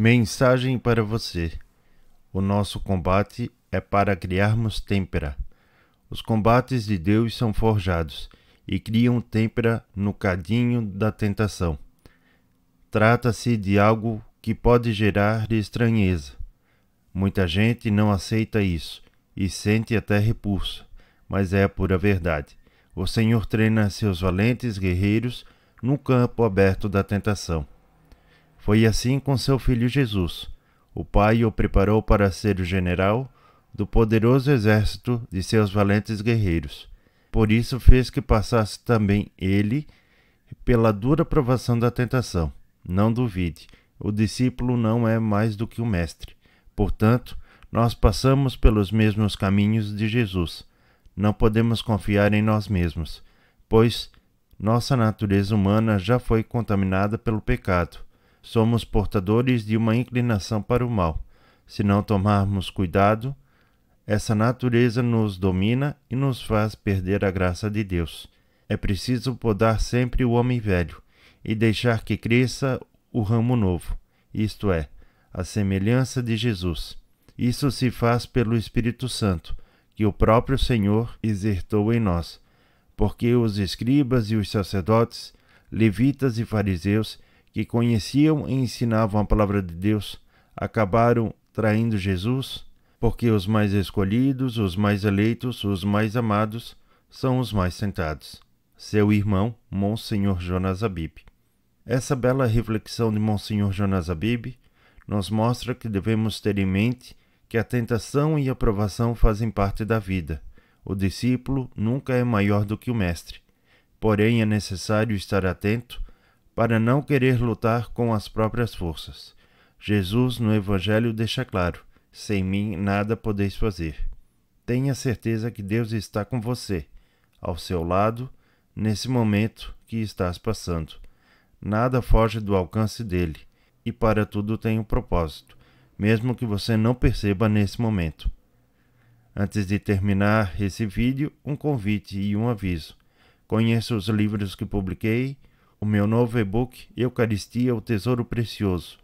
Mensagem para você. O nosso combate é para criarmos têmpera. Os combates de Deus são forjados e criam têmpera no cadinho da tentação. Trata-se de algo que pode gerar estranheza. Muita gente não aceita isso e sente até repulso, mas é a pura verdade. O Senhor treina seus valentes guerreiros no campo aberto da tentação. Foi assim com seu filho Jesus. O pai o preparou para ser o general do poderoso exército de seus valentes guerreiros. Por isso fez que passasse também ele pela dura provação da tentação. Não duvide, o discípulo não é mais do que o mestre. Portanto, nós passamos pelos mesmos caminhos de Jesus. Não podemos confiar em nós mesmos, pois nossa natureza humana já foi contaminada pelo pecado somos portadores de uma inclinação para o mal. Se não tomarmos cuidado, essa natureza nos domina e nos faz perder a graça de Deus. É preciso podar sempre o homem velho e deixar que cresça o ramo novo, isto é, a semelhança de Jesus. Isso se faz pelo Espírito Santo, que o próprio Senhor exertou em nós, porque os escribas e os sacerdotes, levitas e fariseus que conheciam e ensinavam a palavra de Deus acabaram traindo Jesus, porque os mais escolhidos, os mais eleitos, os mais amados são os mais sentados. Seu irmão, Monsenhor Jonas Abib. Essa bela reflexão de Monsenhor Jonas Abib nos mostra que devemos ter em mente que a tentação e a provação fazem parte da vida. O discípulo nunca é maior do que o mestre. Porém, é necessário estar atento para não querer lutar com as próprias forças. Jesus no Evangelho deixa claro: sem mim nada podeis fazer. Tenha certeza que Deus está com você, ao seu lado, nesse momento que estás passando. Nada foge do alcance dele, e para tudo tem um propósito, mesmo que você não perceba nesse momento. Antes de terminar esse vídeo, um convite e um aviso. Conheça os livros que publiquei o meu novo e-book Eucaristia, o Tesouro Precioso,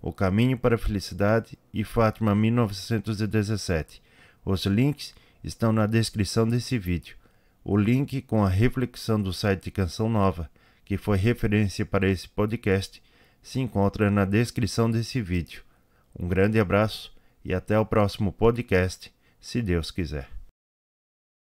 O Caminho para a Felicidade e Fátima 1917. Os links estão na descrição desse vídeo. O link com a reflexão do site Canção Nova, que foi referência para esse podcast, se encontra na descrição desse vídeo. Um grande abraço e até o próximo podcast, se Deus quiser.